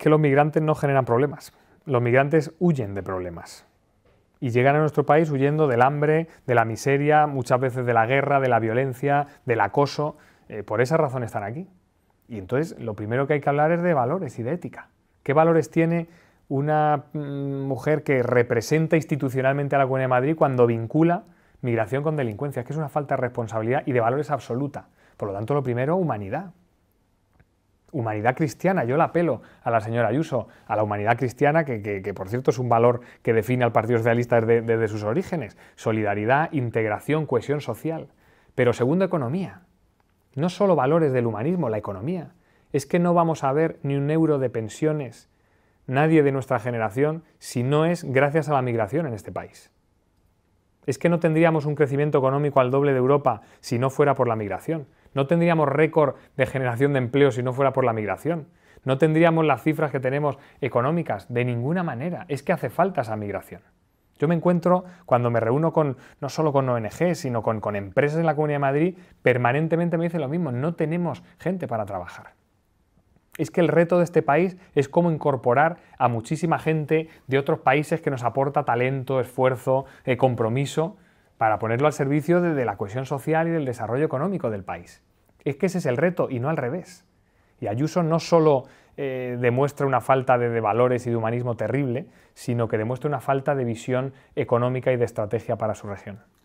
que los migrantes no generan problemas. Los migrantes huyen de problemas. Y llegan a nuestro país huyendo del hambre, de la miseria, muchas veces de la guerra, de la violencia, del acoso. Eh, por esa razón están aquí. Y entonces lo primero que hay que hablar es de valores y de ética. ¿Qué valores tiene una mm, mujer que representa institucionalmente a la Comunidad de Madrid cuando vincula migración con delincuencia? Es que es una falta de responsabilidad y de valores absoluta. Por lo tanto, lo primero, humanidad humanidad cristiana, yo la apelo a la señora Ayuso, a la humanidad cristiana, que, por cierto es un valor que define al Partido Socialista desde, desde, sus orígenes, solidaridad, integración, cohesión social. Pero segundo, economía. No solo valores del humanismo, la economía. Es que no vamos a ver ni un euro de pensiones, nadie de nuestra generación, si no es gracias a la migración en este país. Es que no tendríamos un crecimiento económico al doble de Europa si no fuera por la migración. No tendríamos récord de generación de empleo si no fuera por la migración. No tendríamos las cifras que tenemos económicas de ninguna manera. Es que hace falta esa migración. Yo me encuentro, cuando me reúno con, no solo con ONG, sino con, empresas en la Comunidad de Madrid, permanentemente me dicen lo mismo, no tenemos gente para trabajar. Es que el reto de este país es cómo incorporar a muchísima gente de otros países que nos aporta talento, esfuerzo, eh, compromiso, para ponerlo al servicio de, la cohesión social y del desarrollo económico del país. Es que ese es el reto y no al revés. Y Ayuso no solo eh, demuestra una falta de, valores y de humanismo terrible, sino que demuestra una falta de visión económica y de estrategia para su región.